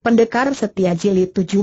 Pendekar Setia Jilid 17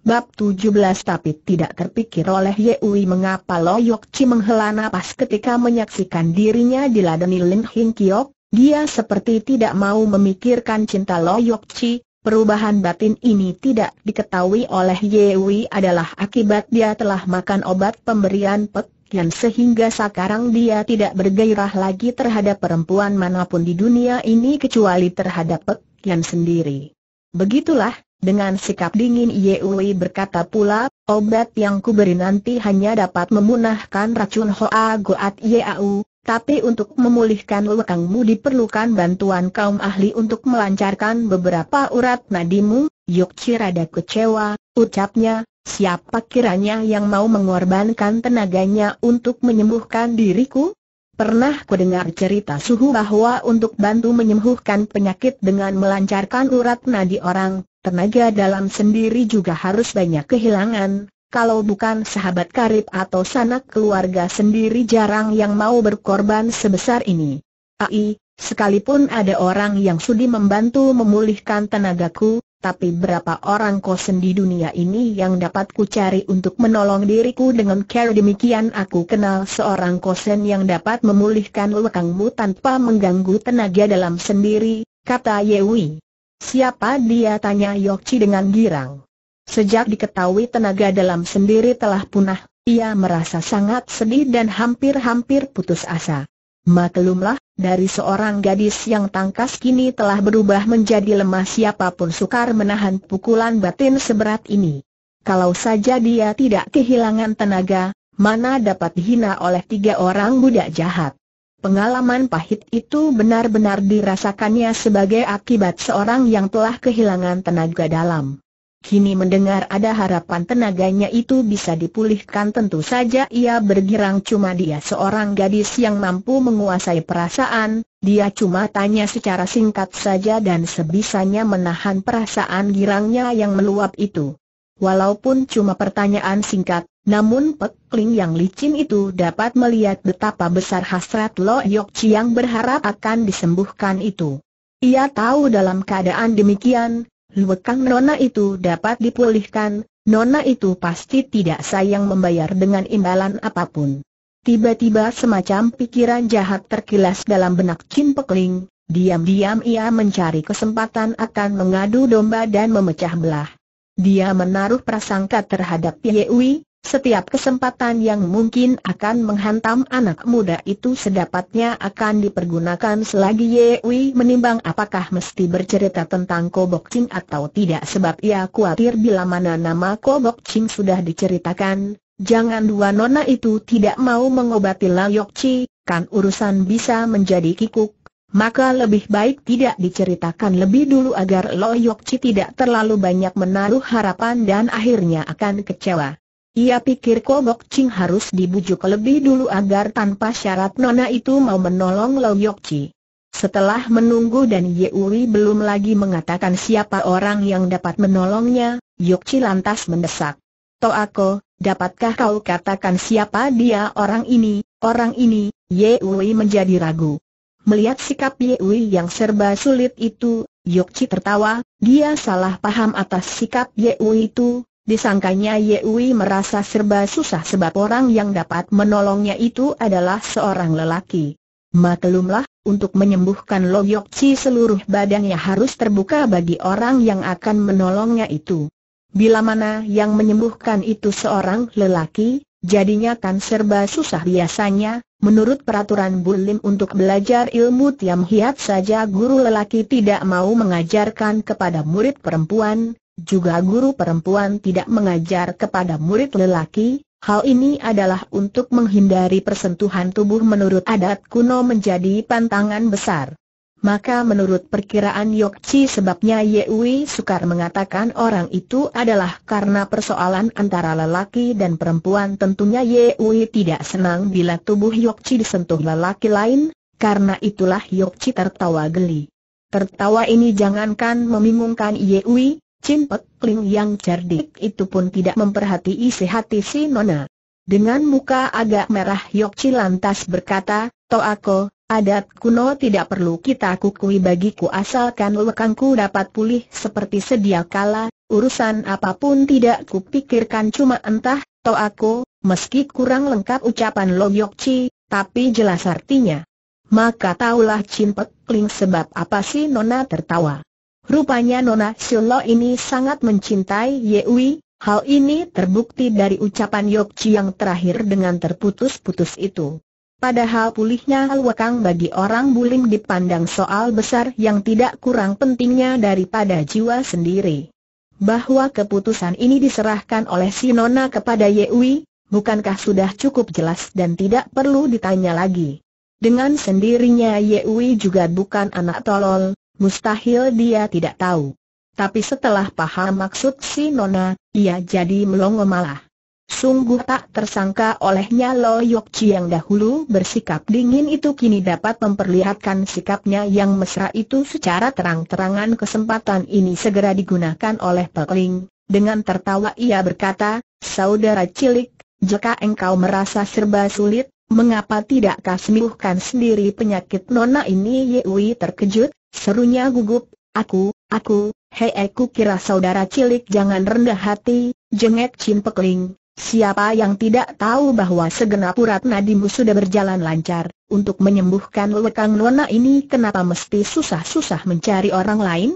Bab 17 tapi tidak terpikir oleh Yeui mengapa Lo Yok Chi menghela napas ketika menyaksikan dirinya diladeni Lin Hing Kiok, dia seperti tidak mau memikirkan cinta Lo Yok Chi, perubahan batin ini tidak diketahui oleh Yeui adalah akibat dia telah makan obat pemberian pek yang sehingga sekarang dia tidak bergairah lagi terhadap perempuan manapun di dunia ini kecuali terhadap Pek yang sendiri. Begitulah, dengan sikap dingin Yeui berkata pula, obat yang kuberi nanti hanya dapat memunahkan racun Hoa Goat Yeau, tapi untuk memulihkan lekangmu diperlukan bantuan kaum ahli untuk melancarkan beberapa urat nadimu, Yukci rada kecewa, ucapnya, siapa kiranya yang mau mengorbankan tenaganya untuk menyembuhkan diriku? Pernah ku dengar cerita suhu bahwa untuk bantu menyembuhkan penyakit dengan melancarkan urat nadi orang, tenaga dalam sendiri juga harus banyak kehilangan. Kalau bukan sahabat karib atau sanak keluarga sendiri jarang yang mau berkorban sebesar ini. Ai, sekalipun ada orang yang sudi membantu memulihkan tenagaku, tapi berapa orang kosen di dunia ini yang dapat ku cari untuk menolong diriku dengan care demikian aku kenal seorang kosen yang dapat memulihkan lekangmu tanpa mengganggu tenaga dalam sendiri, kata Yewi. Siapa dia tanya Yokci dengan girang. Sejak diketahui tenaga dalam sendiri telah punah, ia merasa sangat sedih dan hampir-hampir putus asa. Maklumlah, dari seorang gadis yang tangkas kini telah berubah menjadi lemah siapapun sukar menahan pukulan batin seberat ini. Kalau saja dia tidak kehilangan tenaga, mana dapat dihina oleh tiga orang budak jahat. Pengalaman pahit itu benar-benar dirasakannya sebagai akibat seorang yang telah kehilangan tenaga dalam. Kini mendengar ada harapan tenaganya itu bisa dipulihkan tentu saja ia bergirang cuma dia seorang gadis yang mampu menguasai perasaan, dia cuma tanya secara singkat saja dan sebisanya menahan perasaan girangnya yang meluap itu. Walaupun cuma pertanyaan singkat, namun pekling yang licin itu dapat melihat betapa besar hasrat Lo Yok yang berharap akan disembuhkan itu. Ia tahu dalam keadaan demikian, Luekang Nona itu dapat dipulihkan, Nona itu pasti tidak sayang membayar dengan imbalan apapun. Tiba-tiba semacam pikiran jahat terkilas dalam benak Chin Pekling, diam-diam ia mencari kesempatan akan mengadu domba dan memecah belah. Dia menaruh prasangka terhadap Ye Wei. Setiap kesempatan yang mungkin akan menghantam anak muda itu sedapatnya akan dipergunakan selagi Ye Wei menimbang apakah mesti bercerita tentang Kobok Ching atau tidak sebab ia khawatir bila mana nama Kobok Ching sudah diceritakan, jangan dua nona itu tidak mau mengobati Layok Chi, kan urusan bisa menjadi kikuk. Maka lebih baik tidak diceritakan lebih dulu agar Loyok Chi tidak terlalu banyak menaruh harapan dan akhirnya akan kecewa. Ia pikir Kobok Ching harus dibujuk lebih dulu agar tanpa syarat Nona itu mau menolong Lau Yok Chi. Setelah menunggu dan Ye Uri belum lagi mengatakan siapa orang yang dapat menolongnya, Yok Chi lantas mendesak. Toako, dapatkah kau katakan siapa dia orang ini, orang ini, Ye Uri menjadi ragu. Melihat sikap Ye Uri yang serba sulit itu, Chi tertawa, dia salah paham atas sikap Ye Uri itu, Disangkanya Ye Wei merasa serba susah sebab orang yang dapat menolongnya itu adalah seorang lelaki. Maklumlah, untuk menyembuhkan Loyokci seluruh badannya harus terbuka bagi orang yang akan menolongnya itu. Bila mana yang menyembuhkan itu seorang lelaki, jadinya kan serba susah biasanya, menurut peraturan Bulim untuk belajar ilmu Tiam Hiat saja guru lelaki tidak mau mengajarkan kepada murid perempuan, juga guru perempuan tidak mengajar kepada murid lelaki, hal ini adalah untuk menghindari persentuhan tubuh menurut adat kuno menjadi pantangan besar. Maka menurut perkiraan Chi sebabnya Ye Ui Sukar mengatakan orang itu adalah karena persoalan antara lelaki dan perempuan tentunya Ye Ui tidak senang bila tubuh Chi disentuh lelaki lain, karena itulah Chi tertawa geli. Tertawa ini jangankan Ye Ui? Cimpek kling yang cerdik itu pun tidak memperhatii isi hati si Nona. Dengan muka agak merah Yokci lantas berkata, Toako, adat kuno tidak perlu kita kukui bagiku asalkan lekangku dapat pulih seperti sedia kala, urusan apapun tidak kupikirkan cuma entah, Toako, meski kurang lengkap ucapan Lo Yokci, tapi jelas artinya. Maka taulah Cimpek kling sebab apa si Nona tertawa. Rupanya Nona Silo ini sangat mencintai Yewi, hal ini terbukti dari ucapan Yokci yang terakhir dengan terputus-putus itu. Padahal pulihnya wakang bagi orang bulim dipandang soal besar yang tidak kurang pentingnya daripada jiwa sendiri. Bahwa keputusan ini diserahkan oleh si Nona kepada Yewi, bukankah sudah cukup jelas dan tidak perlu ditanya lagi. Dengan sendirinya Yewi juga bukan anak tolol, mustahil dia tidak tahu. Tapi setelah paham maksud si Nona, ia jadi melongo malah. Sungguh tak tersangka olehnya Lo Yok Chi yang dahulu bersikap dingin itu kini dapat memperlihatkan sikapnya yang mesra itu secara terang-terangan kesempatan ini segera digunakan oleh Ling. Dengan tertawa ia berkata, Saudara cilik, jika engkau merasa serba sulit, mengapa tidak kau sembuhkan sendiri penyakit Nona ini Yewi terkejut, Serunya gugup, aku, aku, hei aku kira saudara cilik jangan rendah hati, jengek Chin Pekling. Siapa yang tidak tahu bahwa segenap urat nadimu sudah berjalan lancar, untuk menyembuhkan lekang nona ini kenapa mesti susah-susah mencari orang lain?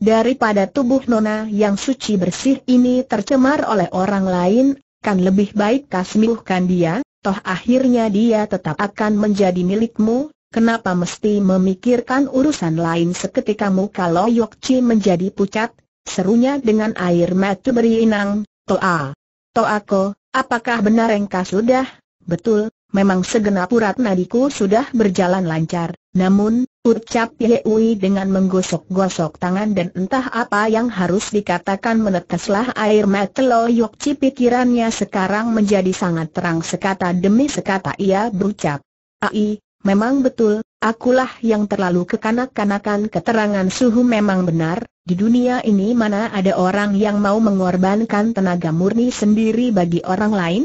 Daripada tubuh nona yang suci bersih ini tercemar oleh orang lain, kan lebih baik kasmiuhkan sembuhkan dia, toh akhirnya dia tetap akan menjadi milikmu, Kenapa mesti memikirkan urusan lain seketika muka kalau Yok Chi menjadi pucat, serunya dengan air mata berinang, Toa. Toako, apakah benar engkau sudah? Betul, memang segenap urat nadiku sudah berjalan lancar, namun, ucap Ui dengan menggosok-gosok tangan dan entah apa yang harus dikatakan meneteslah air mata Lo Yok Chi pikirannya sekarang menjadi sangat terang sekata demi sekata ia berucap. Ai, Memang betul, akulah yang terlalu kekanak-kanakan keterangan suhu memang benar, di dunia ini mana ada orang yang mau mengorbankan tenaga murni sendiri bagi orang lain?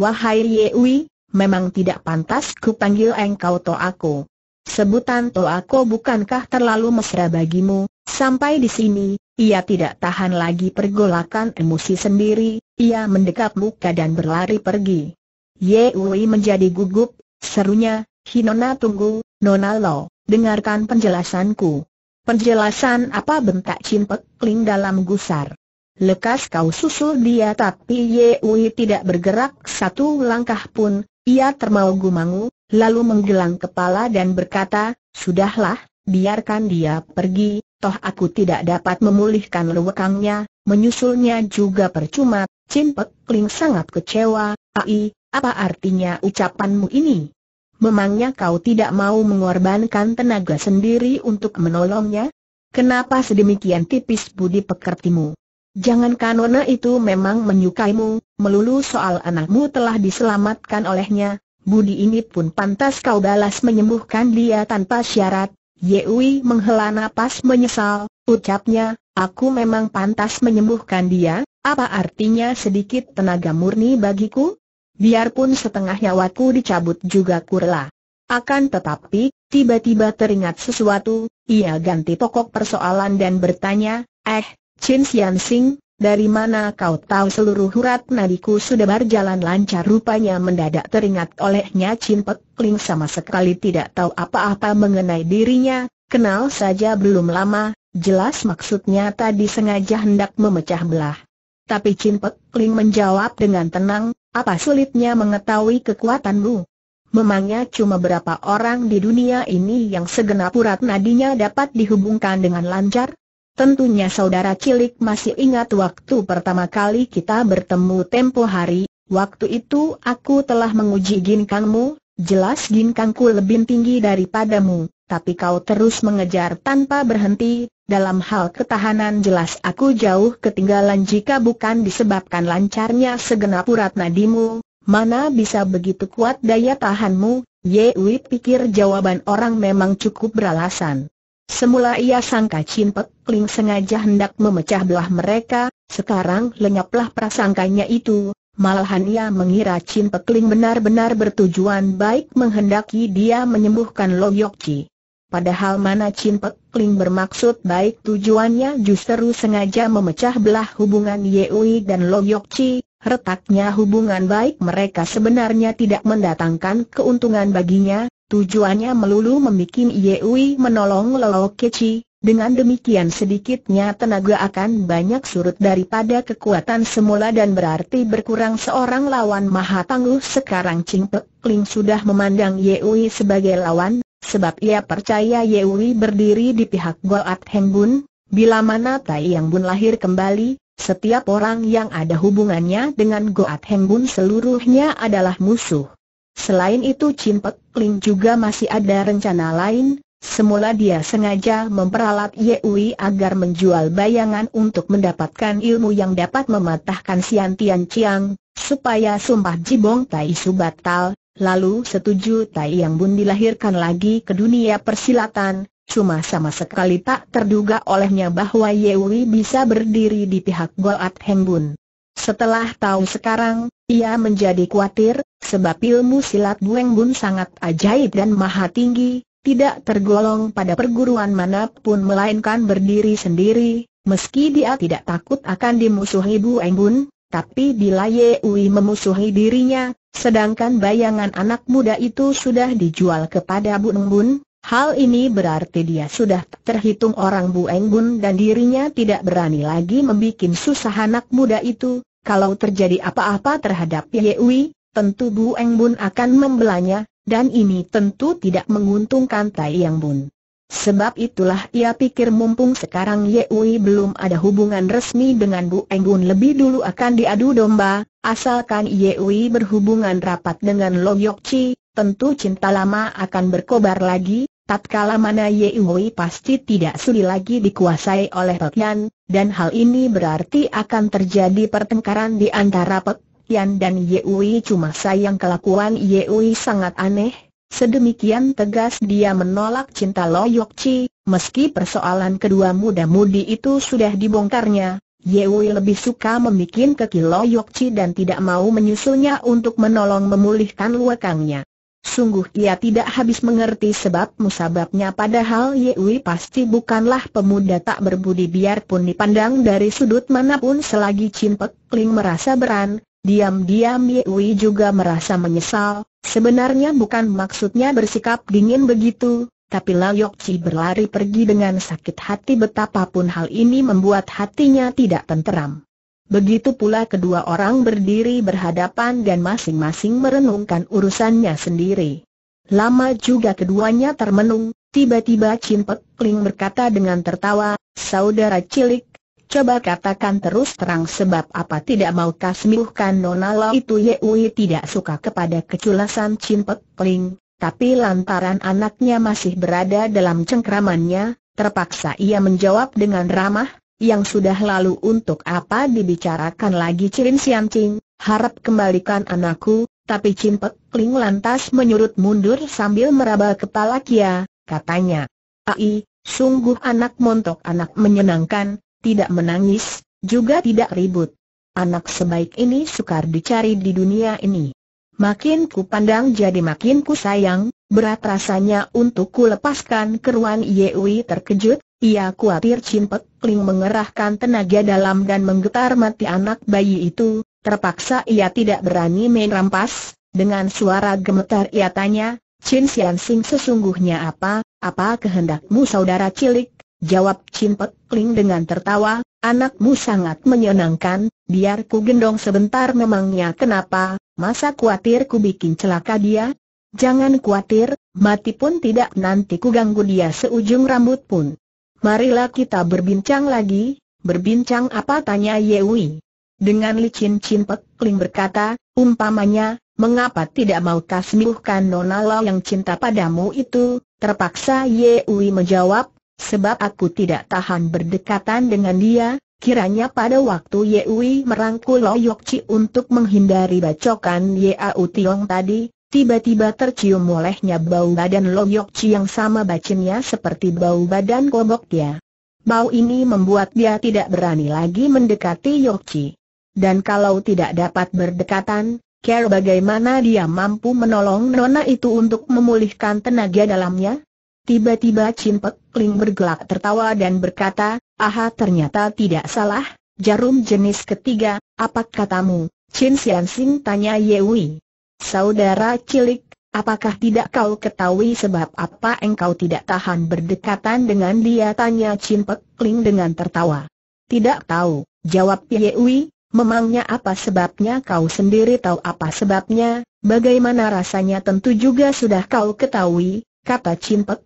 Wahai Yewi, memang tidak pantas ku panggil engkau Toako. Sebutan aku bukankah terlalu mesra bagimu, sampai di sini, ia tidak tahan lagi pergolakan emosi sendiri, ia mendekap muka dan berlari pergi. Yewi menjadi gugup, serunya, Hinona tunggu, Nona Lo, dengarkan penjelasanku. Penjelasan apa bentak cimpek Kling dalam gusar? Lekas kau susul dia tapi Ye Yewi tidak bergerak satu langkah pun, ia termau gumangu lalu menggelang kepala dan berkata, Sudahlah, biarkan dia pergi, toh aku tidak dapat memulihkan lewekangnya, menyusulnya juga percuma, cimpek Kling sangat kecewa, Ai, apa artinya ucapanmu ini? Memangnya kau tidak mau mengorbankan tenaga sendiri untuk menolongnya? Kenapa sedemikian tipis budi pekertimu? Jangan kanona itu memang menyukaimu, melulu soal anakmu telah diselamatkan olehnya, budi ini pun pantas kau balas menyembuhkan dia tanpa syarat. Yewi menghela napas menyesal, ucapnya, aku memang pantas menyembuhkan dia, apa artinya sedikit tenaga murni bagiku? biarpun setengah nyawaku dicabut juga kurela. Akan tetapi, tiba-tiba teringat sesuatu, ia ganti pokok persoalan dan bertanya, Eh, Chin Sian Sing, dari mana kau tahu seluruh urat nadiku sudah berjalan lancar rupanya mendadak teringat olehnya Chin Pek Ling sama sekali tidak tahu apa-apa mengenai dirinya, kenal saja belum lama, jelas maksudnya tadi sengaja hendak memecah belah. Tapi Chin Pek Ling menjawab dengan tenang, apa sulitnya mengetahui kekuatanmu? Memangnya cuma berapa orang di dunia ini yang segenap urat nadinya dapat dihubungkan dengan lancar? Tentunya saudara cilik masih ingat waktu pertama kali kita bertemu tempo hari, waktu itu aku telah menguji ginkangmu, jelas ginkangku lebih tinggi daripadamu, tapi kau terus mengejar tanpa berhenti, dalam hal ketahanan jelas aku jauh ketinggalan jika bukan disebabkan lancarnya segenap urat nadimu, mana bisa begitu kuat daya tahanmu, Yewi pikir jawaban orang memang cukup beralasan. Semula ia sangka Chin Pek Ling sengaja hendak memecah belah mereka, sekarang lenyaplah prasangkanya itu, Malahan ia mengira Chin Kling benar-benar bertujuan baik menghendaki dia menyembuhkan Lo Yok Chi. Padahal mana Chin Pek Ling bermaksud baik tujuannya justru sengaja memecah belah hubungan Yeui dan Lo Yok Chi, retaknya hubungan baik mereka sebenarnya tidak mendatangkan keuntungan baginya, tujuannya melulu membuat Yeui menolong Lo Yok Chi, dengan demikian sedikitnya tenaga akan banyak surut daripada kekuatan semula dan berarti berkurang seorang lawan maha tangguh sekarang Chin Pek Ling sudah memandang Yeui sebagai lawan, sebab ia percaya Yewi berdiri di pihak Goat Heng Bun, bila mana Tai Yang Bun lahir kembali, setiap orang yang ada hubungannya dengan Goat Heng Bun seluruhnya adalah musuh. Selain itu Chin Pek Ling juga masih ada rencana lain, semula dia sengaja memperalat Yewi agar menjual bayangan untuk mendapatkan ilmu yang dapat mematahkan Sian Tian Chiang, supaya sumpah Jibong Tai Su batal, Lalu setuju Tai Yang Bun dilahirkan lagi ke dunia persilatan, cuma sama sekali tak terduga olehnya bahwa Wei bisa berdiri di pihak Goat Heng Bun. Setelah tahu sekarang, ia menjadi khawatir, sebab ilmu silat Bueng Bun sangat ajaib dan maha tinggi, tidak tergolong pada perguruan manapun melainkan berdiri sendiri, meski dia tidak takut akan dimusuhi Bueng Bun, tapi bila Ye Wei memusuhi dirinya, Sedangkan bayangan anak muda itu sudah dijual kepada Bu Eng Bun, hal ini berarti dia sudah terhitung orang Bu Eng Bun dan dirinya tidak berani lagi membuat susah anak muda itu. Kalau terjadi apa-apa terhadap Yewi, tentu Bu Eng Bun akan membelanya, dan ini tentu tidak menguntungkan Tai Yang Bun. Sebab itulah ia pikir mumpung sekarang Yeui belum ada hubungan resmi dengan Bu Enggun lebih dulu akan diadu domba, asalkan Yeui berhubungan rapat dengan Lo Yok Chi, tentu cinta lama akan berkobar lagi, tatkala mana Yeui pasti tidak sudi lagi dikuasai oleh Pek Yan, dan hal ini berarti akan terjadi pertengkaran di antara Pek Yan dan Yeui. cuma sayang kelakuan Yeui sangat aneh, Sedemikian tegas dia menolak cinta Loyok Chi, meski persoalan kedua muda-mudi itu sudah dibongkarnya, Wei lebih suka membuat keki Loyok Chi dan tidak mau menyusulnya untuk menolong memulihkan luakangnya. Sungguh ia tidak habis mengerti sebab musababnya padahal Wei pasti bukanlah pemuda tak berbudi biarpun dipandang dari sudut manapun selagi Chin Pek Ling merasa beran, diam-diam Wei juga merasa menyesal, Sebenarnya bukan maksudnya bersikap dingin begitu, tapi Layok Chi berlari pergi dengan sakit hati betapapun hal ini membuat hatinya tidak tenteram. Begitu pula kedua orang berdiri berhadapan dan masing-masing merenungkan urusannya sendiri. Lama juga keduanya termenung, tiba-tiba Chin Pek Ling berkata dengan tertawa, Saudara cilik, Coba katakan terus terang sebab apa tidak mau kasmiuhkan Nona Lau itu yeui tidak suka kepada keculasan Chin Pek Ling, tapi lantaran anaknya masih berada dalam cengkramannya, terpaksa ia menjawab dengan ramah, yang sudah lalu untuk apa dibicarakan lagi Chin Sian Ching, harap kembalikan anakku, tapi Chin Pek Ling lantas menyurut mundur sambil meraba kepala Kia, katanya. Ai, sungguh anak montok anak menyenangkan, tidak menangis, juga tidak ribut. Anak sebaik ini sukar dicari di dunia ini. Makin ku pandang jadi makin ku sayang, berat rasanya untuk ku lepaskan keruan Yewi terkejut, ia khawatir Chin Pek Ling mengerahkan tenaga dalam dan menggetar mati anak bayi itu, terpaksa ia tidak berani main rampas, dengan suara gemetar ia tanya, Chin Sian Sing sesungguhnya apa, apa kehendakmu saudara cilik, Jawab Cimpek Kling dengan tertawa, anakmu sangat menyenangkan, biar ku gendong sebentar memangnya kenapa, masa khawatir ku bikin celaka dia? Jangan khawatir, mati pun tidak nanti ku ganggu dia seujung rambut pun. Marilah kita berbincang lagi, berbincang apa tanya Yewi. Dengan licin Cimpek Kling berkata, umpamanya, Mengapa tidak mau kasmiuhkan Nona Lau yang cinta padamu itu? Terpaksa Yewi menjawab, Sebab aku tidak tahan berdekatan dengan dia, kiranya pada waktu Yewi merangkul Chi untuk menghindari bacokan Yau Tiong tadi, tiba-tiba tercium olehnya bau badan Chi yang sama bacinya seperti bau badan koboknya. Bau ini membuat dia tidak berani lagi mendekati Chi. Dan kalau tidak dapat berdekatan, kira bagaimana dia mampu menolong nona itu untuk memulihkan tenaga dalamnya? Tiba-tiba Cimpek Ling bergelak tertawa dan berkata, Aha ternyata tidak salah, jarum jenis ketiga, apa katamu? Chin Sian Sing tanya Yewi. Saudara cilik, apakah tidak kau ketahui sebab apa engkau tidak tahan berdekatan dengan dia? Tanya Chin Pek Ling dengan tertawa. Tidak tahu, jawab Ye Yewi, Memangnya apa sebabnya kau sendiri tahu apa sebabnya, bagaimana rasanya tentu juga sudah kau ketahui, kata Cimpek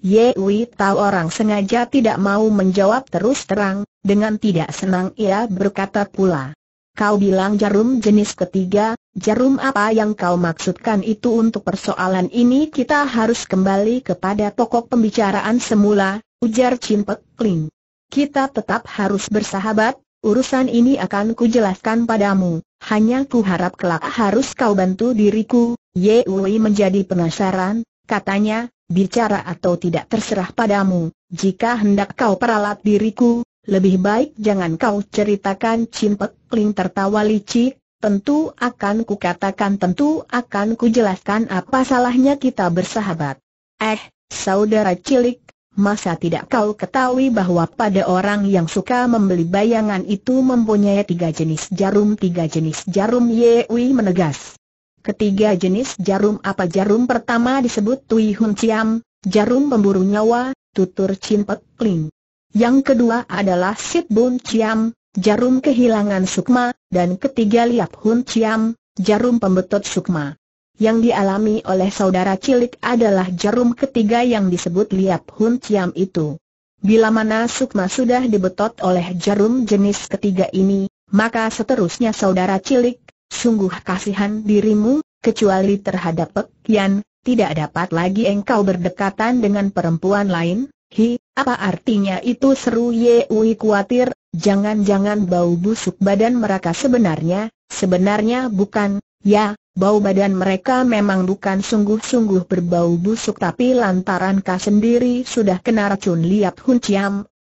Ye Wei tahu orang sengaja tidak mau menjawab terus terang, dengan tidak senang ia berkata pula. Kau bilang jarum jenis ketiga, jarum apa yang kau maksudkan itu untuk persoalan ini kita harus kembali kepada pokok pembicaraan semula, ujar Cimpek Kling. Kita tetap harus bersahabat, urusan ini akan kujelaskan padamu, hanya ku harap kelak harus kau bantu diriku. Ye Wei menjadi penasaran, katanya, bicara atau tidak terserah padamu, jika hendak kau peralat diriku, lebih baik jangan kau ceritakan cimpek Kling tertawa licik, Tentu akan kukatakan tentu akan kujelaskan apa salahnya kita bersahabat. Eh, saudara cilik, masa tidak kau ketahui bahwa pada orang yang suka membeli bayangan itu mempunyai tiga jenis jarum Tiga jenis jarum Yewi menegas. Ketiga jenis jarum apa jarum pertama disebut Tui Hun Siam, jarum pemburu nyawa, tutur Chin Pek Ling. Yang kedua adalah Sit Bun jarum kehilangan sukma, dan ketiga Liap Hun jarum pembetot sukma. Yang dialami oleh saudara cilik adalah jarum ketiga yang disebut Liap Hun itu. Bila mana sukma sudah dibetot oleh jarum jenis ketiga ini, maka seterusnya saudara cilik sungguh kasihan dirimu, kecuali terhadap Pek tidak dapat lagi engkau berdekatan dengan perempuan lain, hi, apa artinya itu seru Ye Ui khawatir, jangan-jangan bau busuk badan mereka sebenarnya, sebenarnya bukan, ya, Bau badan mereka memang bukan sungguh-sungguh berbau busuk tapi lantaran kau sendiri sudah kena racun liap Hun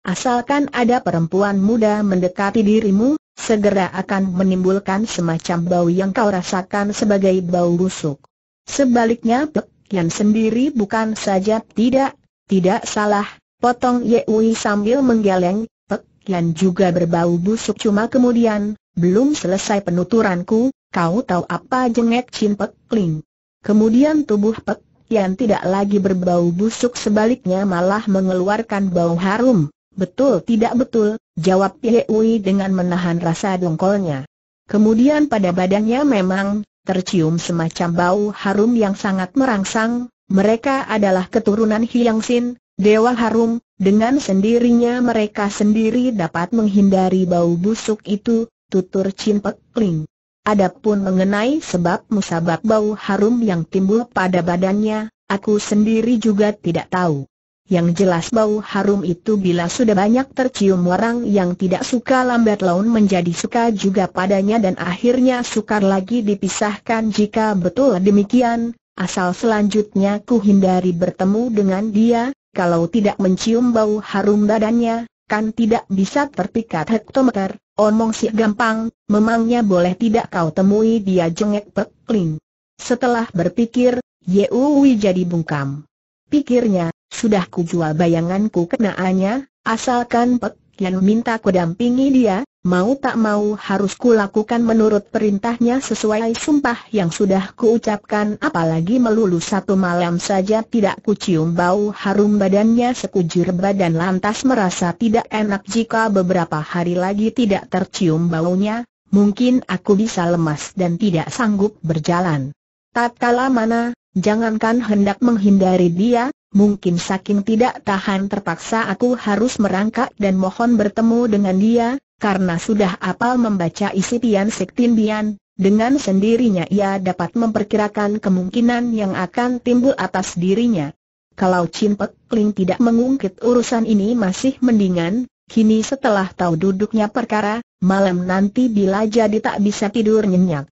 asalkan ada perempuan muda mendekati dirimu, segera akan menimbulkan semacam bau yang kau rasakan sebagai bau busuk. Sebaliknya Pek Yan sendiri bukan saja tidak, tidak salah, potong Ye Yewi sambil menggeleng, Pek Yan juga berbau busuk cuma kemudian, belum selesai penuturanku, kau tahu apa jengek Chin Pek Ling. Kemudian tubuh Pek yang tidak lagi berbau busuk sebaliknya malah mengeluarkan bau harum. Betul tidak betul, Jawab Ui dengan menahan rasa dongkolnya. Kemudian pada badannya memang tercium semacam bau harum yang sangat merangsang, mereka adalah keturunan Hiang Sin, Dewa Harum, dengan sendirinya mereka sendiri dapat menghindari bau busuk itu, tutur Chin Adapun mengenai sebab musabab bau harum yang timbul pada badannya, aku sendiri juga tidak tahu. Yang jelas bau harum itu bila sudah banyak tercium orang yang tidak suka lambat laun menjadi suka juga padanya dan akhirnya sukar lagi dipisahkan jika betul demikian, asal selanjutnya ku hindari bertemu dengan dia, kalau tidak mencium bau harum badannya, kan tidak bisa terpikat hektometer, omong si gampang, memangnya boleh tidak kau temui dia jengek pekling. Setelah berpikir, Yeuwi jadi bungkam. Pikirnya, sudah kujual bayanganku kenaannya, asalkan Pek Yan minta kudampingi dia, mau tak mau harus kulakukan menurut perintahnya sesuai sumpah yang sudah kuucapkan apalagi melulu satu malam saja tidak kucium bau harum badannya sekujur badan lantas merasa tidak enak jika beberapa hari lagi tidak tercium baunya, mungkin aku bisa lemas dan tidak sanggup berjalan. Tatkala mana, jangankan hendak menghindari dia, Mungkin saking tidak tahan terpaksa aku harus merangkak dan mohon bertemu dengan dia, karena sudah apal membaca isi Pian Sektin Bian, dengan sendirinya ia dapat memperkirakan kemungkinan yang akan timbul atas dirinya. Kalau Chin Pek Ling tidak mengungkit urusan ini masih mendingan, kini setelah tahu duduknya perkara, malam nanti bila jadi tak bisa tidur nyenyak.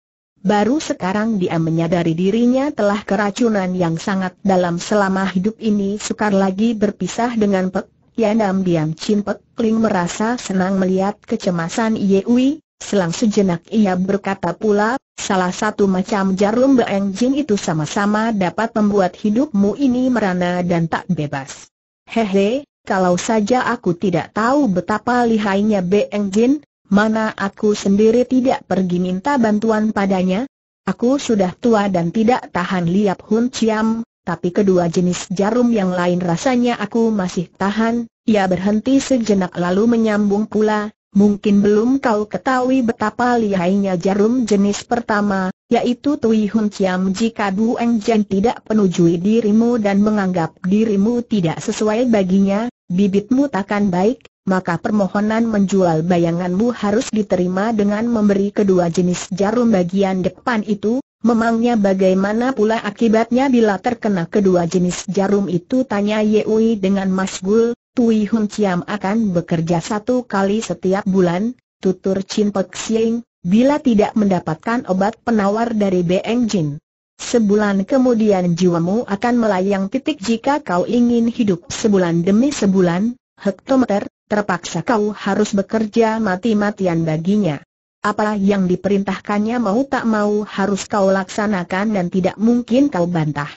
Baru sekarang dia menyadari dirinya telah keracunan yang sangat dalam selama hidup ini sukar lagi berpisah dengan Pek Yanam Diam Chin Pek Ling merasa senang melihat kecemasan Yewi, selang sejenak ia berkata pula, salah satu macam jarum beeng jin itu sama-sama dapat membuat hidupmu ini merana dan tak bebas. Hehe, kalau saja aku tidak tahu betapa lihainya beeng jin, mana aku sendiri tidak pergi minta bantuan padanya? Aku sudah tua dan tidak tahan liap Hun Chiam, tapi kedua jenis jarum yang lain rasanya aku masih tahan. Ia berhenti sejenak lalu menyambung pula, mungkin belum kau ketahui betapa lihainya jarum jenis pertama, yaitu Tui Hun Chiam jika Bu Eng Jen tidak penujui dirimu dan menganggap dirimu tidak sesuai baginya, bibitmu takkan baik, maka permohonan menjual bayanganmu harus diterima dengan memberi kedua jenis jarum bagian depan itu, memangnya bagaimana pula akibatnya bila terkena kedua jenis jarum itu tanya Yewi dengan masgul, Tui Hun Chiam akan bekerja satu kali setiap bulan, tutur Chin Pek Sieng, bila tidak mendapatkan obat penawar dari Beng Jin. Sebulan kemudian jiwamu akan melayang titik jika kau ingin hidup sebulan demi sebulan, hektometer, terpaksa kau harus bekerja mati-matian baginya. Apa yang diperintahkannya mau tak mau harus kau laksanakan dan tidak mungkin kau bantah.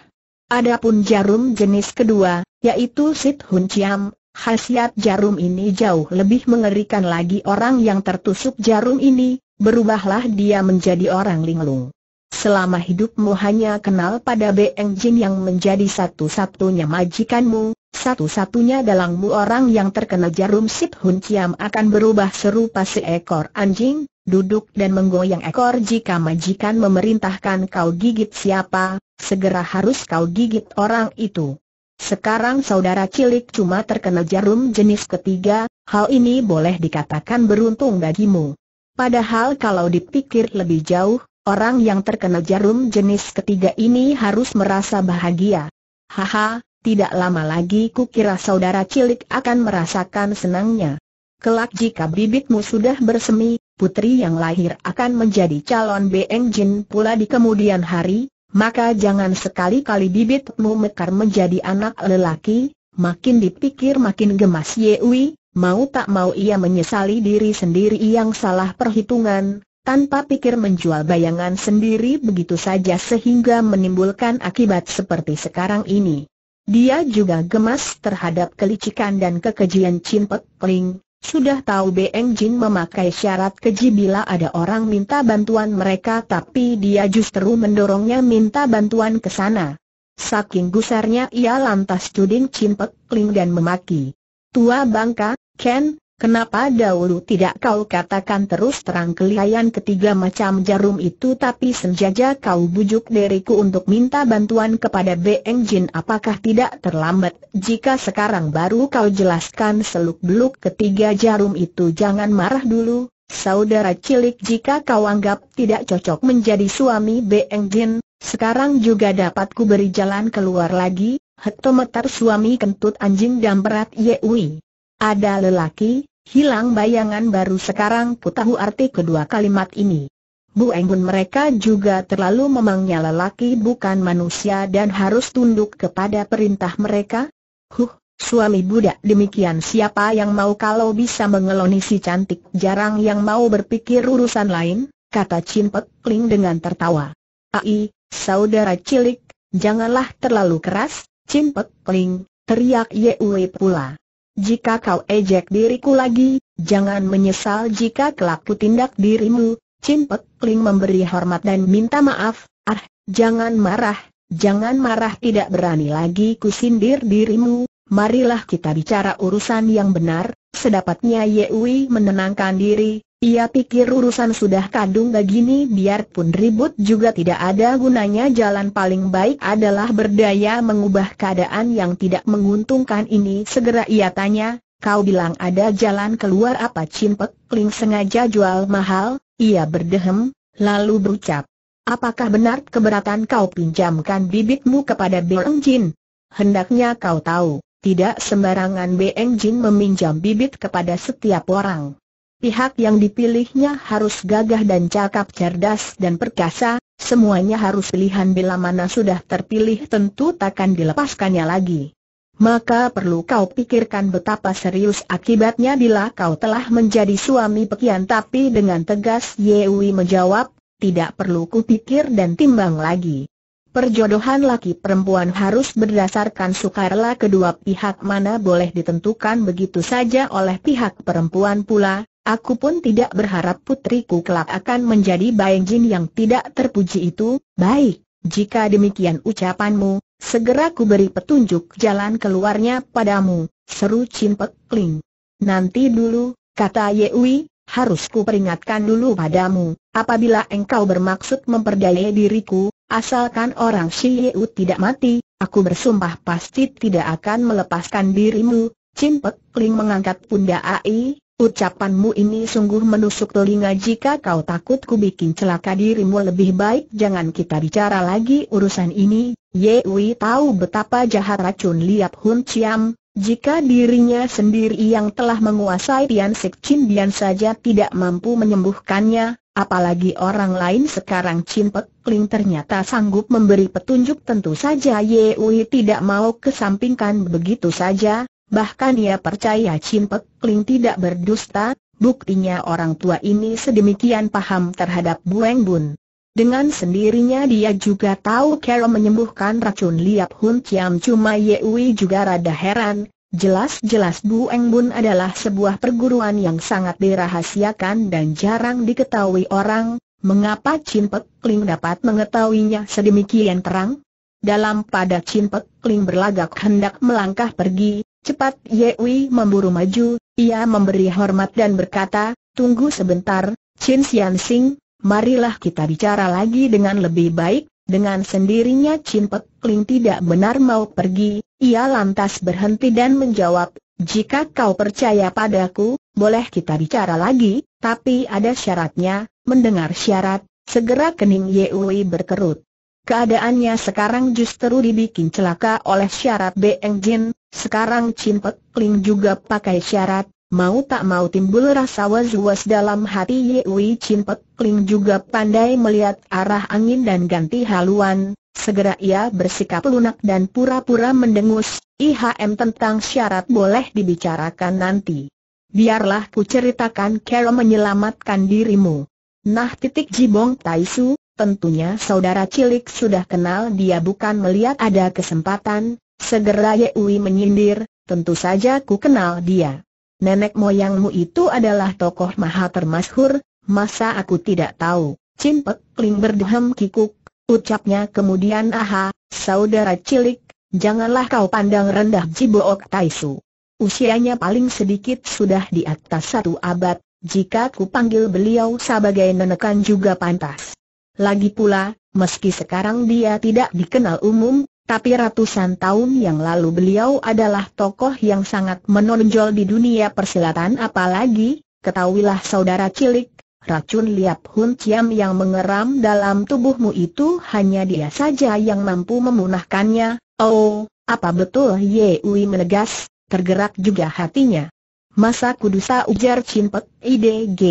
Adapun jarum jenis kedua, yaitu Sit Hun Chiam, khasiat jarum ini jauh lebih mengerikan lagi orang yang tertusuk jarum ini, berubahlah dia menjadi orang linglung. Selama hidupmu hanya kenal pada Beng Jin yang menjadi satu-satunya majikanmu, satu-satunya dalangmu orang yang terkena jarum Sip Hun Ciam akan berubah serupa seekor anjing, duduk dan menggoyang ekor jika majikan memerintahkan kau gigit siapa, segera harus kau gigit orang itu. Sekarang saudara cilik cuma terkena jarum jenis ketiga, hal ini boleh dikatakan beruntung bagimu. Padahal kalau dipikir lebih jauh, orang yang terkena jarum jenis ketiga ini harus merasa bahagia. Haha, tidak lama lagi ku kira saudara cilik akan merasakan senangnya. Kelak jika bibitmu sudah bersemi, putri yang lahir akan menjadi calon Beng Jin pula di kemudian hari, maka jangan sekali-kali bibitmu mekar menjadi anak lelaki, makin dipikir makin gemas Yewi, mau tak mau ia menyesali diri sendiri yang salah perhitungan, tanpa pikir menjual bayangan sendiri begitu saja sehingga menimbulkan akibat seperti sekarang ini. Dia juga gemas terhadap kelicikan dan kekejian Chin Pek Ling. Sudah tahu Beng Jin memakai syarat keji bila ada orang minta bantuan mereka tapi dia justru mendorongnya minta bantuan ke sana. Saking gusarnya ia lantas tuding Chin Pek Ling dan memaki. Tua bangka, Ken, Kenapa dahulu tidak kau katakan terus terang kelihayan ketiga macam jarum itu tapi senjaja kau bujuk diriku untuk minta bantuan kepada Beng Jin apakah tidak terlambat jika sekarang baru kau jelaskan seluk-beluk ketiga jarum itu jangan marah dulu, saudara cilik jika kau anggap tidak cocok menjadi suami Beng Jin, sekarang juga dapat ku beri jalan keluar lagi, hektometer suami kentut anjing dan berat Yewi. Ada lelaki, Hilang bayangan baru sekarang ku tahu arti kedua kalimat ini. Bu Enggun mereka juga terlalu memangnya lelaki bukan manusia dan harus tunduk kepada perintah mereka? Huh, suami budak demikian siapa yang mau kalau bisa mengeloni si cantik jarang yang mau berpikir urusan lain, kata Chin Pek Ling dengan tertawa. Ai, saudara cilik, janganlah terlalu keras, Chin Pek Ling, teriak Uwe pula jika kau ejek diriku lagi, jangan menyesal jika kelak tindak dirimu. Chin Pek Ling memberi hormat dan minta maaf, ah, jangan marah, jangan marah tidak berani lagi kusindir dirimu, marilah kita bicara urusan yang benar, sedapatnya Yewi menenangkan diri, ia pikir urusan sudah kadung begini biarpun ribut juga tidak ada gunanya jalan paling baik adalah berdaya mengubah keadaan yang tidak menguntungkan ini segera ia tanya, kau bilang ada jalan keluar apa Cimpek Kling sengaja jual mahal, ia berdehem, lalu berucap. Apakah benar keberatan kau pinjamkan bibitmu kepada Beng Jin? Hendaknya kau tahu, tidak sembarangan Beng Jin meminjam bibit kepada setiap orang. Pihak yang dipilihnya harus gagah dan cakap cerdas dan perkasa, semuanya harus pilihan bila mana sudah terpilih tentu takkan dilepaskannya lagi. Maka perlu kau pikirkan betapa serius akibatnya bila kau telah menjadi suami pekian tapi dengan tegas Yewi menjawab, tidak perlu kupikir dan timbang lagi. Perjodohan laki perempuan harus berdasarkan sukarela kedua pihak mana boleh ditentukan begitu saja oleh pihak perempuan pula, Aku pun tidak berharap putriku kelak akan menjadi Baeng Jin yang tidak terpuji itu, baik, jika demikian ucapanmu, segera ku beri petunjuk jalan keluarnya padamu, seru Chin Pek Kling. Nanti dulu, kata Ye Wei. harus ku peringatkan dulu padamu, apabila engkau bermaksud memperdaya diriku, asalkan orang Si Yeu tidak mati, aku bersumpah pasti tidak akan melepaskan dirimu. Chin Pek Kling mengangkat pundak AI, Ucapanmu ini sungguh menusuk telinga jika kau takut ku bikin celaka dirimu lebih baik jangan kita bicara lagi urusan ini. Ye Wei tahu betapa jahat racun liap Hun Chiam, jika dirinya sendiri yang telah menguasai Tian Sek Chin Bian saja tidak mampu menyembuhkannya, apalagi orang lain sekarang Chin Pek Ling ternyata sanggup memberi petunjuk tentu saja Ye Wei tidak mau kesampingkan begitu saja, Bahkan ia percaya Pek Kling tidak berdusta, buktinya orang tua ini sedemikian paham terhadap Bueng Bun. Dengan sendirinya dia juga tahu cara menyembuhkan racun liap Hun Chiam cuma Yewi juga rada heran, jelas-jelas Bueng Bun adalah sebuah perguruan yang sangat dirahasiakan dan jarang diketahui orang, mengapa Pek Kling dapat mengetahuinya sedemikian terang? Dalam pada Pek Kling berlagak hendak melangkah pergi, Cepat Yewi memburu maju, ia memberi hormat dan berkata, tunggu sebentar, Chin Sian Sing, marilah kita bicara lagi dengan lebih baik, dengan sendirinya Chin Pek Ling tidak benar mau pergi, ia lantas berhenti dan menjawab, jika kau percaya padaku, boleh kita bicara lagi, tapi ada syaratnya, mendengar syarat, segera kening Yewi berkerut. Keadaannya sekarang justru dibikin celaka oleh syarat Beng Jin, sekarang Cimpek Ling juga pakai syarat, mau tak mau timbul rasa was-was dalam hati Yewi Cimpek Ling juga pandai melihat arah angin dan ganti haluan, Segera ia bersikap lunak dan pura-pura mendengus, IHM tentang syarat boleh dibicarakan nanti. Biarlah ku ceritakan cara menyelamatkan dirimu. Nah titik Jibong Taisu, tentunya saudara cilik sudah kenal dia bukan melihat ada kesempatan, Segera Yehui menyindir, tentu saja ku kenal dia. Nenek moyangmu itu adalah tokoh maha termasyhur, masa aku tidak tahu? Chin Pek Ling berdehem kikuk, ucapnya kemudian aha, saudara cilik, janganlah kau pandang rendah Jibook Taisu. Usianya paling sedikit sudah di atas satu abad, jika ku panggil beliau sebagai nenekan juga pantas. Lagi pula, meski sekarang dia tidak dikenal umum, tapi ratusan tahun yang lalu beliau adalah tokoh yang sangat menonjol di dunia persilatan apalagi, ketahuilah saudara cilik, racun liap Hun ciam yang mengeram dalam tubuhmu itu hanya dia saja yang mampu memunahkannya, oh, apa betul Ye Ui menegas, tergerak juga hatinya. Masa kudusa ujar ide IDG.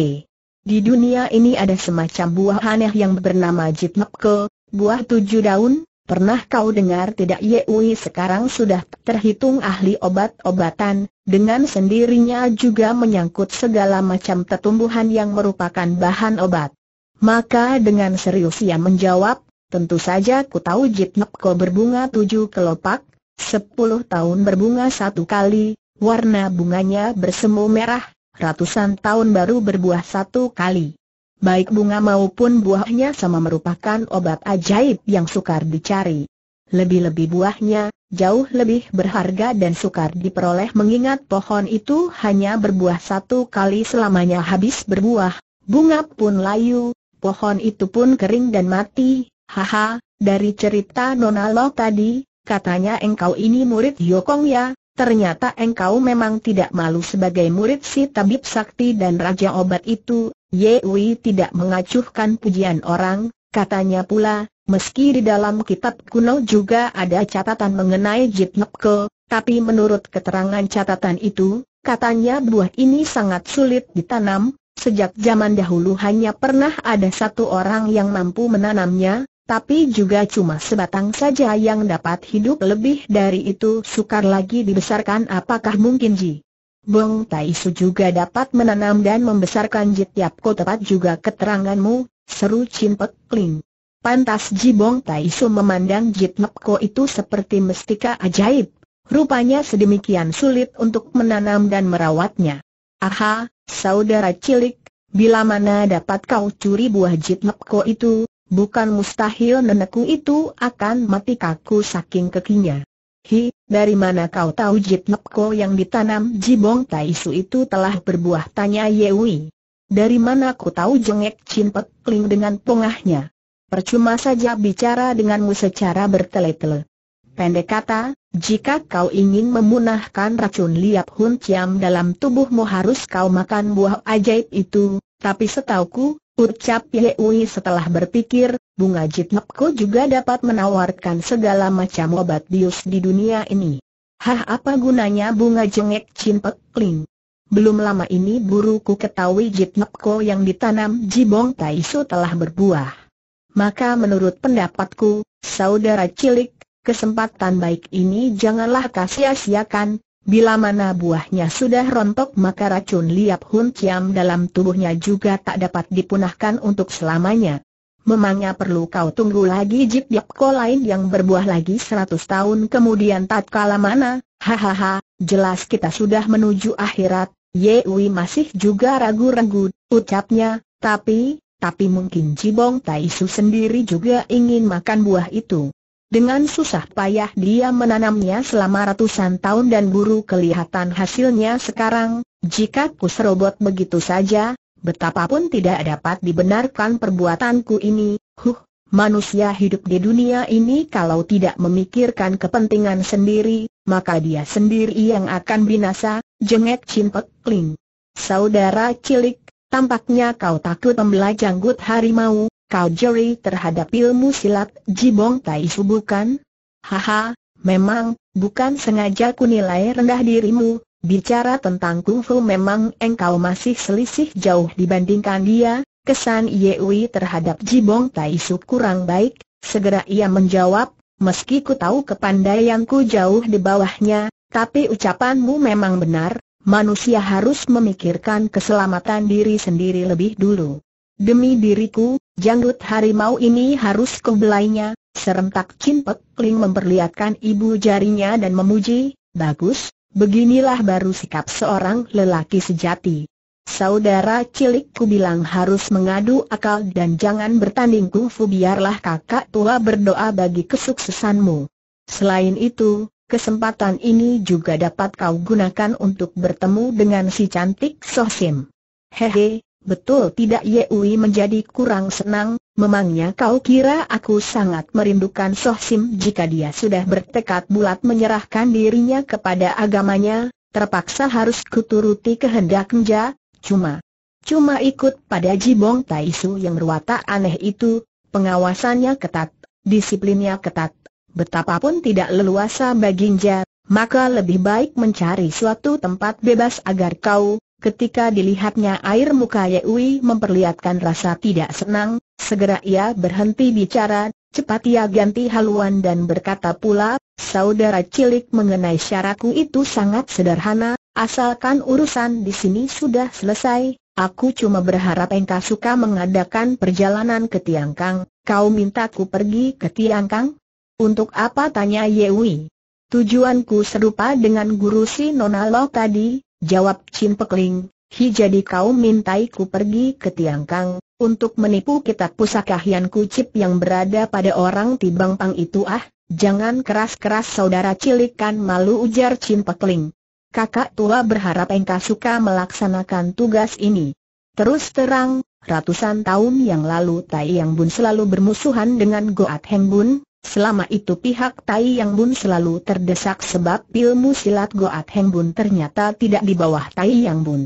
Di dunia ini ada semacam buah aneh yang bernama Jitnepke, buah tujuh daun, Pernah kau dengar tidak Ye Wei sekarang sudah terhitung ahli obat-obatan, dengan sendirinya juga menyangkut segala macam tetumbuhan yang merupakan bahan obat. Maka dengan serius ia menjawab, tentu saja ku tahu jitnap kau berbunga tujuh kelopak, sepuluh tahun berbunga satu kali, warna bunganya bersemu merah, ratusan tahun baru berbuah satu kali baik bunga maupun buahnya sama merupakan obat ajaib yang sukar dicari. Lebih-lebih buahnya, jauh lebih berharga dan sukar diperoleh mengingat pohon itu hanya berbuah satu kali selamanya habis berbuah, bunga pun layu, pohon itu pun kering dan mati, haha, dari cerita Nona Lo tadi, katanya engkau ini murid Yokong ya, ternyata engkau memang tidak malu sebagai murid si tabib sakti dan raja obat itu, Yewi tidak mengacuhkan pujian orang, katanya pula, meski di dalam kitab kuno juga ada catatan mengenai Jitnepke, tapi menurut keterangan catatan itu, katanya buah ini sangat sulit ditanam, Sejak zaman dahulu hanya pernah ada satu orang yang mampu menanamnya, tapi juga cuma sebatang saja yang dapat hidup lebih dari itu sukar lagi dibesarkan apakah mungkin Ji. Bong Tai Su juga dapat menanam dan membesarkan Jitiapko tepat juga keteranganmu, seru Chin Pek Ling. Pantas Ji Bong Tai Su memandang Jitiapko itu seperti mestika ajaib. Rupanya sedemikian sulit untuk menanam dan merawatnya. Aha, saudara cilik, bila mana dapat kau curi buah Jitiapko itu, bukan mustahil nenekku itu akan mati kaku saking kekinya. Hi, dari mana kau tahu jitnekko yang ditanam jibong taisu itu telah berbuah tanya Yewi. Dari mana ku tahu jengek Chin Kling dengan pongahnya. Percuma saja bicara denganmu secara bertele-tele. Pendek kata, jika kau ingin memunahkan racun liap Hun Ciam dalam tubuhmu harus kau makan buah ajaib itu, tapi setauku, Ucap Yehui setelah berpikir, bunga jitnepko juga dapat menawarkan segala macam obat bius di dunia ini. Hah apa gunanya bunga jengek Chin Pek Belum lama ini buruku ketahui jitnepko yang ditanam Jibong Taisu telah berbuah. Maka menurut pendapatku, saudara cilik, kesempatan baik ini janganlah kasia-siakan, Bila mana buahnya sudah rontok maka racun liap Hun Chiam dalam tubuhnya juga tak dapat dipunahkan untuk selamanya. Memangnya perlu kau tunggu lagi jip diap lain yang berbuah lagi seratus tahun kemudian tak kalah mana? Hahaha, jelas kita sudah menuju akhirat. Yewi masih juga ragu-ragu, ucapnya, tapi, tapi mungkin Jibong Taisu sendiri juga ingin makan buah itu. Dengan susah payah dia menanamnya selama ratusan tahun dan buru kelihatan hasilnya sekarang, jika robot begitu saja, betapapun tidak dapat dibenarkan perbuatanku ini, huh, manusia hidup di dunia ini kalau tidak memikirkan kepentingan sendiri, maka dia sendiri yang akan binasa, jengek Chin kling. Saudara cilik, tampaknya kau takut membelah janggut harimau, Kau juri terhadap ilmu silat Jibong Tai bukan? Haha, memang, bukan sengaja ku nilai rendah dirimu, bicara tentang kungfu memang engkau masih selisih jauh dibandingkan dia, kesan Yewi terhadap Jibong Tai kurang baik, segera ia menjawab, meski ku tahu kepandaian ku jauh di bawahnya, tapi ucapanmu memang benar, manusia harus memikirkan keselamatan diri sendiri lebih dulu. Demi diriku, Janggut harimau ini harus kebelainya, serentak Chin Pek Ling memperlihatkan ibu jarinya dan memuji, bagus, beginilah baru sikap seorang lelaki sejati. Saudara cilikku bilang harus mengadu akal dan jangan bertanding kungfu biarlah kakak tua berdoa bagi kesuksesanmu. Selain itu, kesempatan ini juga dapat kau gunakan untuk bertemu dengan si cantik Sosim. Hehe, Betul tidak Yewi menjadi kurang senang, memangnya kau kira aku sangat merindukan Soh Sim jika dia sudah bertekad bulat menyerahkan dirinya kepada agamanya, terpaksa harus kuturuti kehendaknya, cuma Cuma ikut pada Jibong Taisu yang berwatak aneh itu, pengawasannya ketat, disiplinnya ketat, betapapun tidak leluasa bagi Nja, maka lebih baik mencari suatu tempat bebas agar kau, Ketika dilihatnya air muka Yewi memperlihatkan rasa tidak senang, segera ia berhenti bicara, cepat ia ganti haluan dan berkata pula, saudara cilik mengenai syaratku itu sangat sederhana, asalkan urusan di sini sudah selesai, aku cuma berharap engkau suka mengadakan perjalanan ke Tiangkang, kau mintaku pergi ke Tiangkang? Untuk apa tanya Yewi? Tujuanku serupa dengan guru si Nona tadi, Jawab Pekling, Hi jadi kau mintaiku pergi ke Tiangkang, untuk menipu kitab pusaka Hian Kucip yang berada pada orang Tibang Pang itu ah, jangan keras-keras saudara cilikan malu ujar Pekling. Kakak tua berharap engkau suka melaksanakan tugas ini. Terus terang, ratusan tahun yang lalu Tai Yang Bun selalu bermusuhan dengan Goat Heng Bun, Selama itu pihak Tai Yang Bun selalu terdesak sebab ilmu silat Goat Heng Bun ternyata tidak di bawah Tai Yang Bun.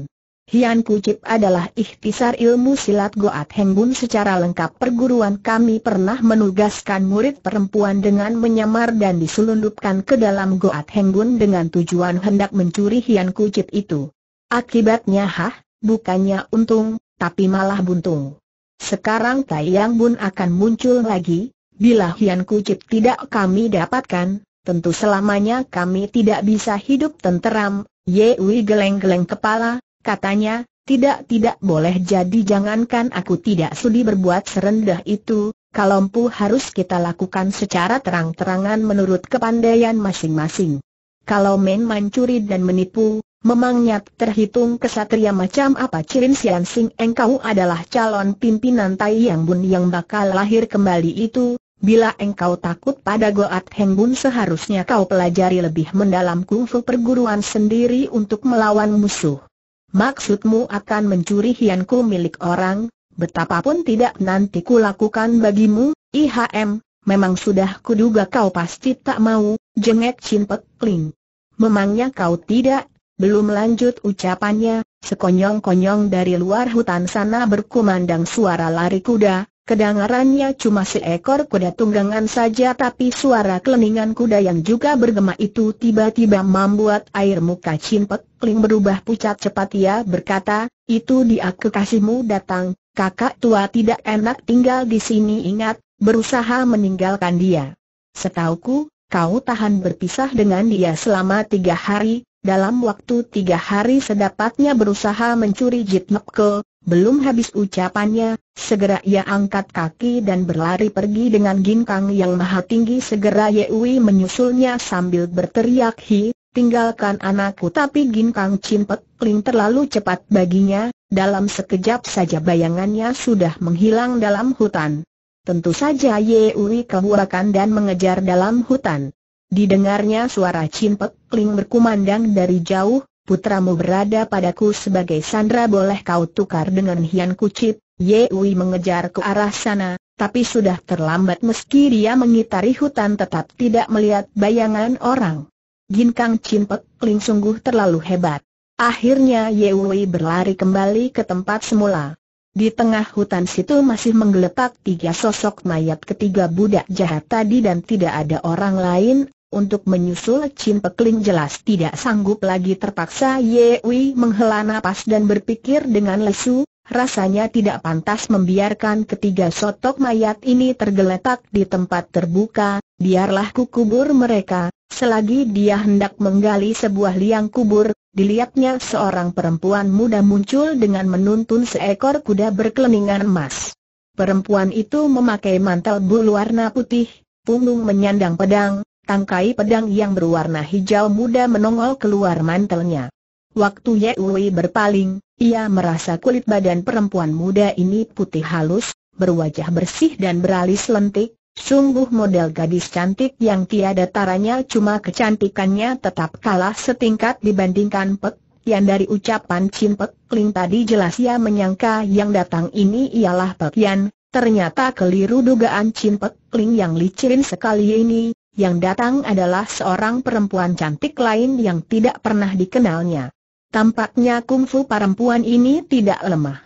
Hian Kucip adalah ikhtisar ilmu silat Goat Heng Bun secara lengkap perguruan kami pernah menugaskan murid perempuan dengan menyamar dan diselundupkan ke dalam Goat Heng Bun dengan tujuan hendak mencuri Hian Kucip itu. Akibatnya hah, bukannya untung, tapi malah buntung. Sekarang Tai Yang Bun akan muncul lagi, Bila Hian Kucip tidak kami dapatkan, tentu selamanya kami tidak bisa hidup tenteram. Wei geleng-geleng kepala, katanya, tidak tidak boleh jadi jangankan aku tidak sudi berbuat serendah itu, Kalau Kalompu harus kita lakukan secara terang-terangan menurut kepandaian masing-masing. Kalau main mencuri dan menipu, Memangnya terhitung kesatria macam apa Chin Sian Sing engkau adalah calon pimpinan Tai Yang Bun yang bakal lahir kembali itu, bila engkau takut pada Goat Heng Bun seharusnya kau pelajari lebih mendalam kungfu perguruan sendiri untuk melawan musuh. Maksudmu akan mencuri hianku milik orang, betapapun tidak nanti kulakukan bagimu, IHM, memang sudah kuduga kau pasti tak mau, jengek Chin Pek Memangnya kau tidak belum lanjut ucapannya, sekonyong-konyong dari luar hutan sana berkumandang suara lari kuda, kedengarannya cuma seekor kuda tunggangan saja tapi suara keleningan kuda yang juga bergema itu tiba-tiba membuat air muka Cimpek Kling berubah pucat cepat ia berkata, itu dia kekasihmu datang, kakak tua tidak enak tinggal di sini ingat, berusaha meninggalkan dia. Setauku, kau tahan berpisah dengan dia selama tiga hari, dalam waktu tiga hari sedapatnya berusaha mencuri Jit belum habis ucapannya, segera ia angkat kaki dan berlari pergi dengan ginkang yang maha tinggi segera Yewi menyusulnya sambil berteriak hi, tinggalkan anakku tapi ginkang cimpet kling terlalu cepat baginya, dalam sekejap saja bayangannya sudah menghilang dalam hutan. Tentu saja Yewi kehurakan dan mengejar dalam hutan. Didengarnya suara cimpek kling berkumandang dari jauh, putramu berada padaku sebagai sandra boleh kau tukar dengan hian kucip, Yewi mengejar ke arah sana, tapi sudah terlambat meski dia mengitari hutan tetap tidak melihat bayangan orang. Ginkang Cimpet Kling sungguh terlalu hebat. Akhirnya Yewi berlari kembali ke tempat semula. Di tengah hutan situ masih menggeletak tiga sosok mayat ketiga budak jahat tadi dan tidak ada orang lain, untuk menyusul Chin Pekling jelas tidak sanggup lagi terpaksa Ye Wei menghela nafas dan berpikir dengan lesu, rasanya tidak pantas membiarkan ketiga sotok mayat ini tergeletak di tempat terbuka, biarlah kubur mereka, selagi dia hendak menggali sebuah liang kubur, dilihatnya seorang perempuan muda muncul dengan menuntun seekor kuda berkeleningan emas. Perempuan itu memakai mantel bulu warna putih, punggung menyandang pedang, Tangkai pedang yang berwarna hijau muda menongol keluar mantelnya. Waktu Ye Wei berpaling, ia merasa kulit badan perempuan muda ini putih halus, berwajah bersih dan beralis lentik, sungguh model gadis cantik yang tiada taranya cuma kecantikannya tetap kalah setingkat dibandingkan Pek yang dari ucapan Chin Pek Ling tadi jelas ia menyangka yang datang ini ialah Pek Yan, ternyata keliru dugaan Chin Pek Ling yang licin sekali ini, yang datang adalah seorang perempuan cantik lain yang tidak pernah dikenalnya. Tampaknya kungfu perempuan ini tidak lemah.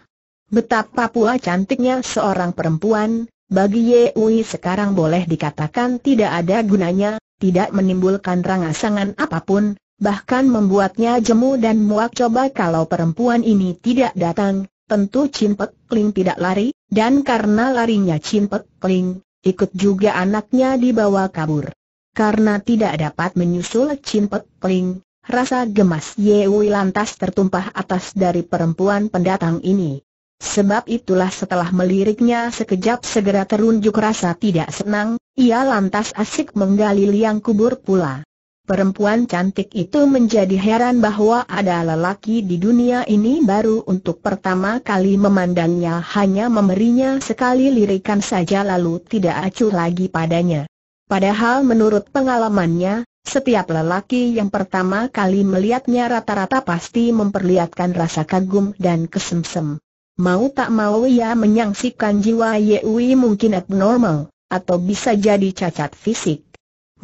Betapa pula cantiknya seorang perempuan, bagi Ye Wei sekarang boleh dikatakan tidak ada gunanya, tidak menimbulkan rangasangan apapun, bahkan membuatnya jemu dan muak coba kalau perempuan ini tidak datang, tentu Chin Pek Kling tidak lari, dan karena larinya Chin Pek Kling, ikut juga anaknya dibawa kabur. Karena tidak dapat menyusul Cimpet Kling, rasa gemas Yewi lantas tertumpah atas dari perempuan pendatang ini. Sebab itulah setelah meliriknya sekejap segera terunjuk rasa tidak senang, ia lantas asik menggali liang kubur pula. Perempuan cantik itu menjadi heran bahwa ada lelaki di dunia ini baru untuk pertama kali memandangnya hanya memberinya sekali lirikan saja lalu tidak acuh lagi padanya. Padahal menurut pengalamannya, setiap lelaki yang pertama kali melihatnya rata-rata pasti memperlihatkan rasa kagum dan kesemsem. Mau tak mau ia menyangsikan jiwa Yewi mungkin abnormal, atau bisa jadi cacat fisik.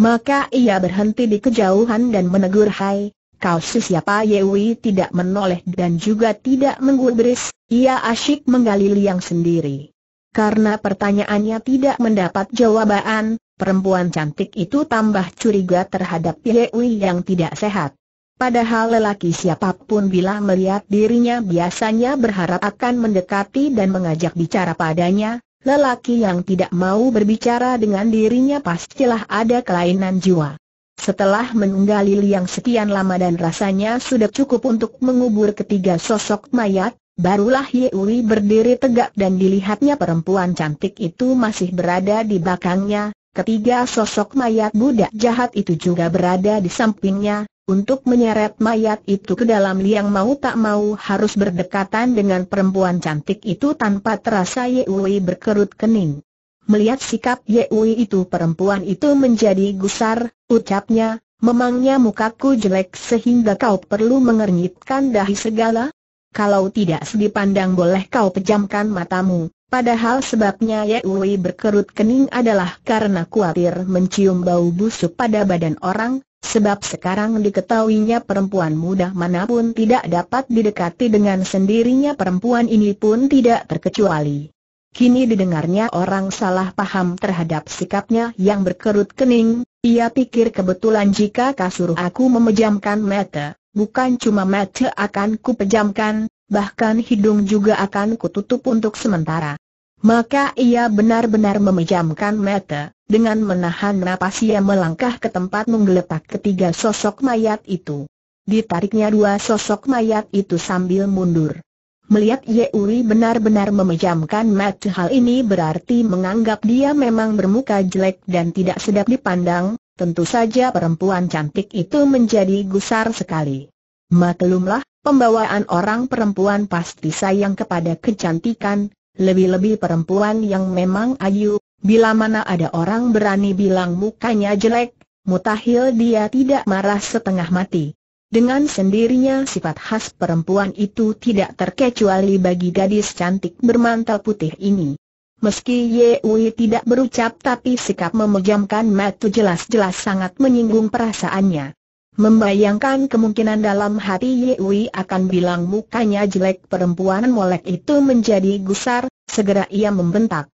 Maka ia berhenti di kejauhan dan menegur Hai, kau siapa Yewi tidak menoleh dan juga tidak menggubris, ia asyik menggali liang sendiri. Karena pertanyaannya tidak mendapat jawaban, perempuan cantik itu tambah curiga terhadap Yewi yang tidak sehat. Padahal lelaki siapapun bila melihat dirinya biasanya berharap akan mendekati dan mengajak bicara padanya, lelaki yang tidak mau berbicara dengan dirinya pastilah ada kelainan jiwa. Setelah menunggali liang sekian lama dan rasanya sudah cukup untuk mengubur ketiga sosok mayat, barulah Yewi berdiri tegak dan dilihatnya perempuan cantik itu masih berada di belakangnya, Ketiga sosok mayat budak jahat itu juga berada di sampingnya, untuk menyeret mayat itu ke dalam liang mau tak mau harus berdekatan dengan perempuan cantik itu tanpa terasa Yewi berkerut kening. Melihat sikap Yewi itu perempuan itu menjadi gusar, ucapnya, memangnya mukaku jelek sehingga kau perlu mengernyitkan dahi segala? Kalau tidak sedipandang boleh kau pejamkan matamu, Padahal sebabnya Wei berkerut kening adalah karena khawatir mencium bau busuk pada badan orang, sebab sekarang diketahuinya perempuan muda manapun tidak dapat didekati dengan sendirinya perempuan ini pun tidak terkecuali. Kini didengarnya orang salah paham terhadap sikapnya yang berkerut kening, ia pikir kebetulan jika kasur aku memejamkan mata, bukan cuma mata akan kupejamkan, bahkan hidung juga akan kututup untuk sementara. Maka ia benar-benar memejamkan mata, dengan menahan napas ia melangkah ke tempat menggeletak ketiga sosok mayat itu. Ditariknya dua sosok mayat itu sambil mundur. Melihat Yeuri benar-benar memejamkan mata hal ini berarti menganggap dia memang bermuka jelek dan tidak sedap dipandang, tentu saja perempuan cantik itu menjadi gusar sekali. Maklumlah, pembawaan orang perempuan pasti sayang kepada kecantikan, lebih-lebih perempuan yang memang ayu, bila mana ada orang berani bilang mukanya jelek, mutahil dia tidak marah setengah mati. Dengan sendirinya sifat khas perempuan itu tidak terkecuali bagi gadis cantik bermantel putih ini. Meski Ye Wei tidak berucap tapi sikap memejamkan mata jelas-jelas sangat menyinggung perasaannya. Membayangkan kemungkinan dalam hati Yewi akan bilang mukanya jelek perempuan molek itu menjadi gusar, segera ia membentak.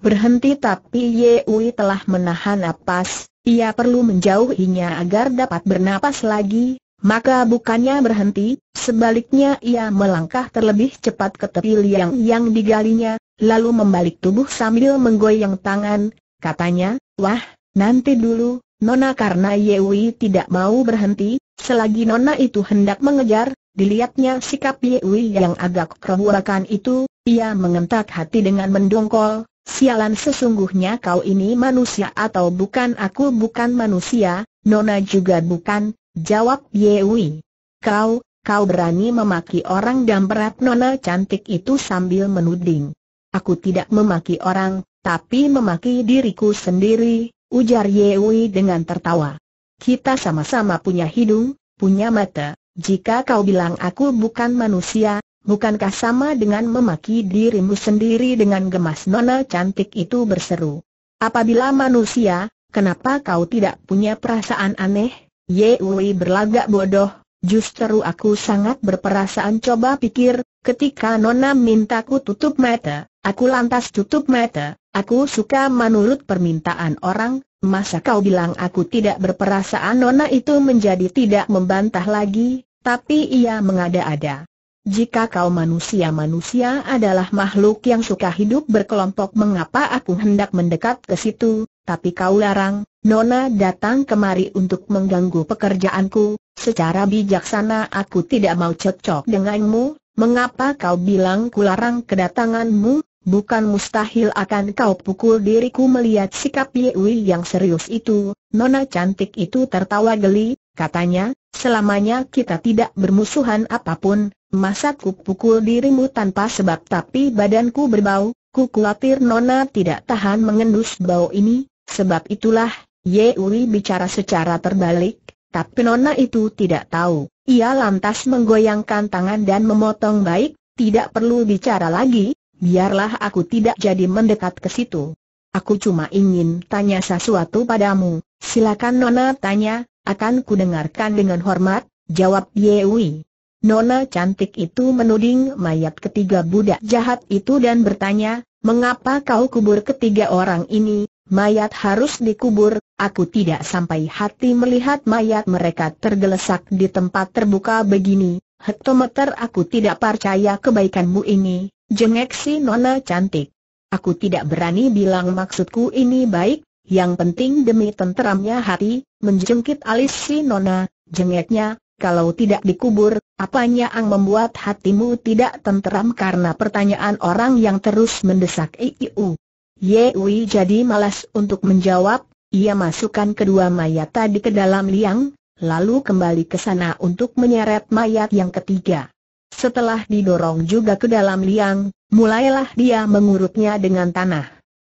Berhenti tapi Yewi telah menahan napas, ia perlu menjauhinya agar dapat bernapas lagi, maka bukannya berhenti, sebaliknya ia melangkah terlebih cepat ke tepi liang yang digalinya, lalu membalik tubuh sambil menggoyang tangan, katanya, wah, nanti dulu, Nona karena Yewi tidak mau berhenti, selagi Nona itu hendak mengejar, dilihatnya sikap Yewi yang agak keruakan itu, ia mengentak hati dengan mendongkol, sialan sesungguhnya kau ini manusia atau bukan aku bukan manusia, Nona juga bukan, jawab Yewi. Kau, kau berani memaki orang dan berat Nona cantik itu sambil menuding. Aku tidak memaki orang, tapi memaki diriku sendiri, ujar Yewi dengan tertawa. Kita sama-sama punya hidung, punya mata, jika kau bilang aku bukan manusia, bukankah sama dengan memaki dirimu sendiri dengan gemas nona cantik itu berseru. Apabila manusia, kenapa kau tidak punya perasaan aneh? Yewi berlagak bodoh, justru aku sangat berperasaan coba pikir, ketika nona mintaku tutup mata, aku lantas tutup mata, Aku suka menurut permintaan orang, masa kau bilang aku tidak berperasaan Nona itu menjadi tidak membantah lagi, tapi ia mengada-ada. Jika kau manusia-manusia adalah makhluk yang suka hidup berkelompok mengapa aku hendak mendekat ke situ, tapi kau larang, Nona datang kemari untuk mengganggu pekerjaanku, secara bijaksana aku tidak mau cocok denganmu, mengapa kau bilang kularang kedatanganmu, Bukan mustahil akan kau pukul diriku melihat sikap Yewi yang serius itu, nona cantik itu tertawa geli, katanya, selamanya kita tidak bermusuhan apapun, masa ku pukul dirimu tanpa sebab tapi badanku berbau, ku khawatir nona tidak tahan mengendus bau ini, sebab itulah, Yewi bicara secara terbalik, tapi nona itu tidak tahu, ia lantas menggoyangkan tangan dan memotong baik, tidak perlu bicara lagi, biarlah aku tidak jadi mendekat ke situ. Aku cuma ingin tanya sesuatu padamu, silakan Nona tanya, akan ku dengarkan dengan hormat, jawab Yewi. Nona cantik itu menuding mayat ketiga budak jahat itu dan bertanya, mengapa kau kubur ketiga orang ini, mayat harus dikubur, aku tidak sampai hati melihat mayat mereka tergelesak di tempat terbuka begini, hektometer aku tidak percaya kebaikanmu ini, Jengek si nona cantik. Aku tidak berani bilang maksudku ini baik, yang penting demi tenteramnya hati, menjengkit alis si nona, jengeknya, kalau tidak dikubur, apanya ang membuat hatimu tidak tenteram karena pertanyaan orang yang terus mendesak Iiu. Yewi jadi malas untuk menjawab, ia masukkan kedua mayat tadi ke dalam liang, lalu kembali ke sana untuk menyeret mayat yang ketiga. Setelah didorong juga ke dalam liang, mulailah dia mengurutnya dengan tanah.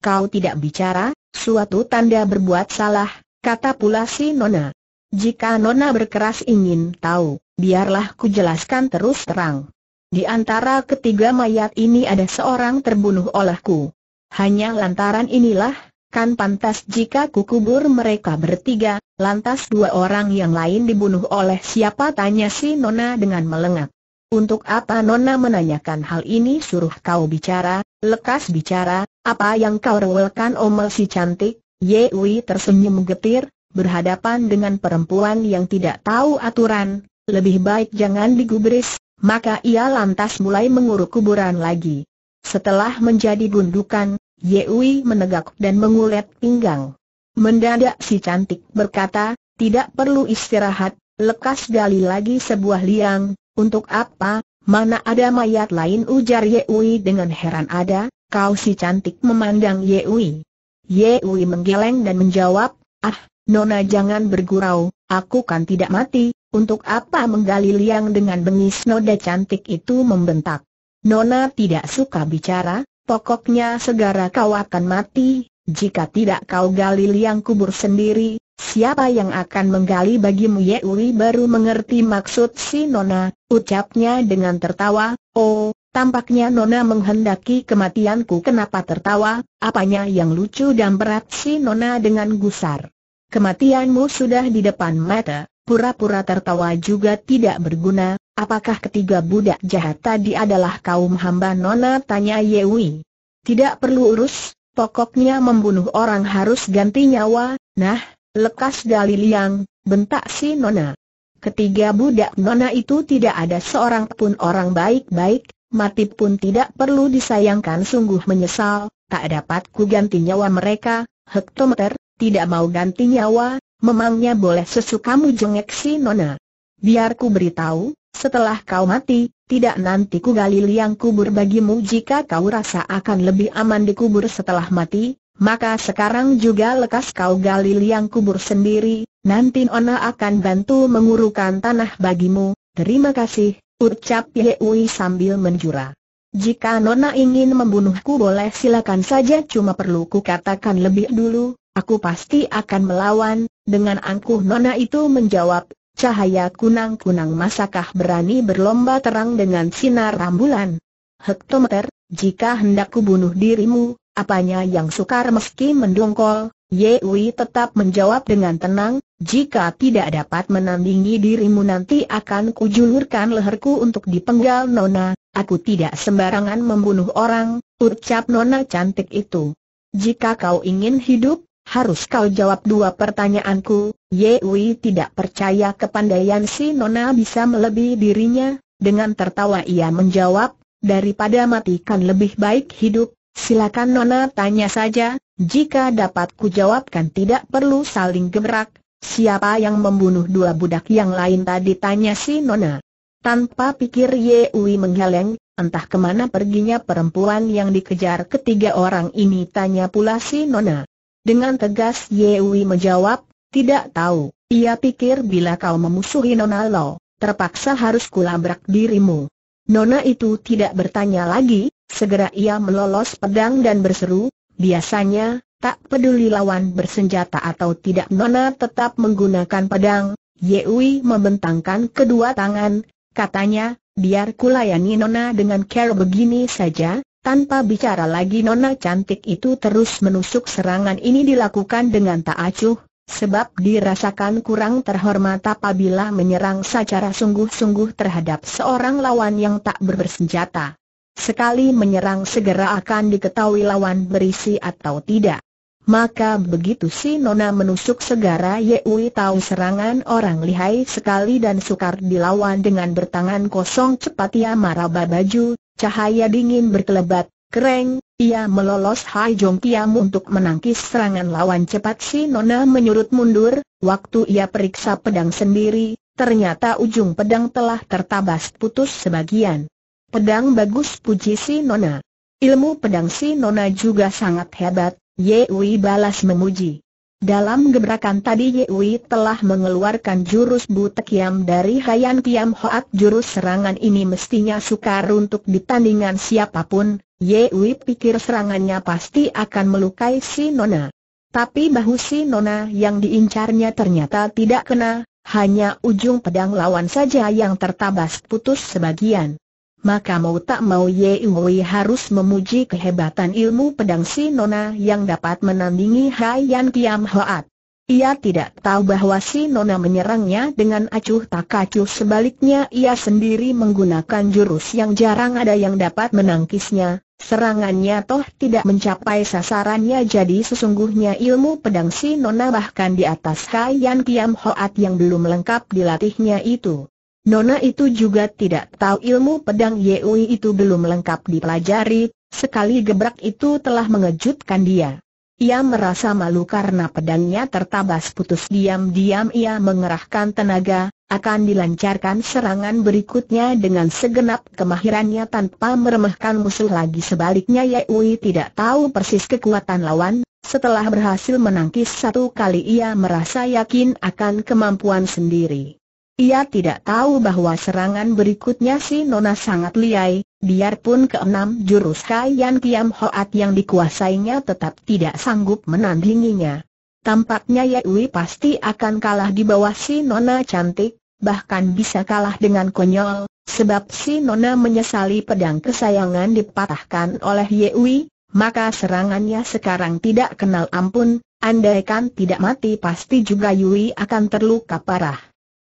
Kau tidak bicara, suatu tanda berbuat salah, kata pula si Nona. Jika Nona berkeras ingin tahu, biarlah ku jelaskan terus terang. Di antara ketiga mayat ini ada seorang terbunuh olehku. Hanya lantaran inilah, kan pantas jika ku kubur mereka bertiga, lantas dua orang yang lain dibunuh oleh siapa tanya si Nona dengan melengak. Untuk apa Nona menanyakan hal ini suruh kau bicara, lekas bicara, apa yang kau rewelkan omel si cantik? Yeui tersenyum getir, berhadapan dengan perempuan yang tidak tahu aturan, lebih baik jangan digubris, maka ia lantas mulai menguruk kuburan lagi. Setelah menjadi gundukan, Yeui menegak dan mengulet pinggang. Mendadak si cantik berkata, tidak perlu istirahat, lekas gali lagi sebuah liang, untuk apa, mana ada mayat lain ujar Yewi dengan heran ada, kau si cantik memandang Yewi. Yewi menggeleng dan menjawab, ah, Nona jangan bergurau, aku kan tidak mati, untuk apa menggali liang dengan bengis noda cantik itu membentak. Nona tidak suka bicara, pokoknya segera kau akan mati, jika tidak kau gali liang kubur sendiri, siapa yang akan menggali bagimu Yeuri baru mengerti maksud si Nona, ucapnya dengan tertawa, oh, tampaknya Nona menghendaki kematianku kenapa tertawa, apanya yang lucu dan berat si Nona dengan gusar. Kematianmu sudah di depan mata, pura-pura tertawa juga tidak berguna, apakah ketiga budak jahat tadi adalah kaum hamba Nona tanya Uri. Tidak perlu urus, Pokoknya membunuh orang harus ganti nyawa, nah, lekas gali liang, bentak si Nona. Ketiga budak Nona itu tidak ada seorang pun orang baik-baik, mati pun tidak perlu disayangkan sungguh menyesal, tak dapat ku ganti nyawa mereka, hektometer, tidak mau ganti nyawa, memangnya boleh sesukamu jengek si Nona. Biar ku beritahu, setelah kau mati, tidak nanti ku gali liang kubur bagimu jika kau rasa akan lebih aman dikubur setelah mati, maka sekarang juga lekas kau gali liang kubur sendiri, nanti Ona akan bantu mengurukan tanah bagimu, terima kasih, ucap Yehui sambil menjura. Jika Nona ingin membunuhku boleh silakan saja cuma perlu ku katakan lebih dulu, aku pasti akan melawan, dengan angkuh Nona itu menjawab, Cahaya kunang-kunang masakah berani berlomba terang dengan sinar rambulan? Hektometer, jika hendak kubunuh dirimu, apanya yang sukar meski mendongkol? Yewi tetap menjawab dengan tenang, jika tidak dapat menandingi dirimu nanti akan kujulurkan leherku untuk dipenggal Nona, aku tidak sembarangan membunuh orang, ucap Nona cantik itu. Jika kau ingin hidup, harus kau jawab dua pertanyaanku, Ye Wei tidak percaya kepandaian si Nona bisa melebihi dirinya, dengan tertawa ia menjawab, daripada matikan lebih baik hidup, silakan Nona tanya saja, jika dapat jawabkan tidak perlu saling gemerak, siapa yang membunuh dua budak yang lain tadi tanya si Nona. Tanpa pikir Ye Wei menggeleng, entah kemana perginya perempuan yang dikejar ketiga orang ini tanya pula si Nona. Dengan tegas Yewi menjawab, tidak tahu, ia pikir bila kau memusuhi Nona Lo, terpaksa harus kulabrak dirimu. Nona itu tidak bertanya lagi, segera ia melolos pedang dan berseru, biasanya, tak peduli lawan bersenjata atau tidak Nona tetap menggunakan pedang, Yewi membentangkan kedua tangan, katanya, biar kulayani Nona dengan care begini saja, tanpa bicara lagi nona cantik itu terus menusuk serangan ini dilakukan dengan tak acuh, sebab dirasakan kurang terhormat apabila menyerang secara sungguh-sungguh terhadap seorang lawan yang tak bersenjata. Sekali menyerang segera akan diketahui lawan berisi atau tidak. Maka begitu si Nona menusuk segara Yewi tahu serangan orang lihai sekali dan sukar dilawan dengan bertangan kosong cepat ia maraba baju, Cahaya dingin berkelebat, kereng, ia melolos Hai Jong Kiam untuk menangkis serangan lawan cepat si Nona menyurut mundur, waktu ia periksa pedang sendiri, ternyata ujung pedang telah tertabas putus sebagian. Pedang bagus puji si Nona. Ilmu pedang si Nona juga sangat hebat, Ye Wei balas memuji. Dalam gebrakan tadi Ye Yewi telah mengeluarkan jurus Butekiam dari Hayan Kiam Hoat jurus serangan ini mestinya sukar untuk ditandingan siapapun, Ye Yewi pikir serangannya pasti akan melukai si Nona. Tapi bahu si Nona yang diincarnya ternyata tidak kena, hanya ujung pedang lawan saja yang tertabas putus sebagian maka mau tak mau Ye Wei harus memuji kehebatan ilmu pedang si Nona yang dapat menandingi Hai Yan Kiam Hoat. Ia tidak tahu bahwa si Nona menyerangnya dengan acuh tak acuh sebaliknya ia sendiri menggunakan jurus yang jarang ada yang dapat menangkisnya, serangannya toh tidak mencapai sasarannya jadi sesungguhnya ilmu pedang si Nona bahkan di atas Hai Yan Kiam Hoat yang belum lengkap dilatihnya itu. Nona itu juga tidak tahu ilmu pedang Yui itu belum lengkap dipelajari, sekali gebrak itu telah mengejutkan dia. Ia merasa malu karena pedangnya tertabas putus diam-diam ia mengerahkan tenaga, akan dilancarkan serangan berikutnya dengan segenap kemahirannya tanpa meremehkan musuh lagi sebaliknya Yui tidak tahu persis kekuatan lawan, setelah berhasil menangkis satu kali ia merasa yakin akan kemampuan sendiri. Ia tidak tahu bahwa serangan berikutnya si Nona sangat liai, biarpun keenam jurus Kayan Kiam Hoat yang dikuasainya tetap tidak sanggup menandinginya. Tampaknya Yui pasti akan kalah di bawah si Nona cantik, bahkan bisa kalah dengan konyol, sebab si Nona menyesali pedang kesayangan dipatahkan oleh Yui, maka serangannya sekarang tidak kenal ampun, andaikan tidak mati pasti juga Yui akan terluka parah.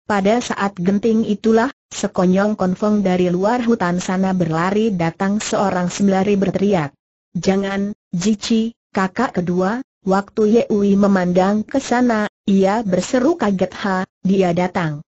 Pada saat genting itulah, sekonyong konfong dari luar hutan sana berlari datang seorang sembelari berteriak. Jangan, Jici, kakak kedua, waktu Yeui memandang ke sana, ia berseru kaget ha, dia datang.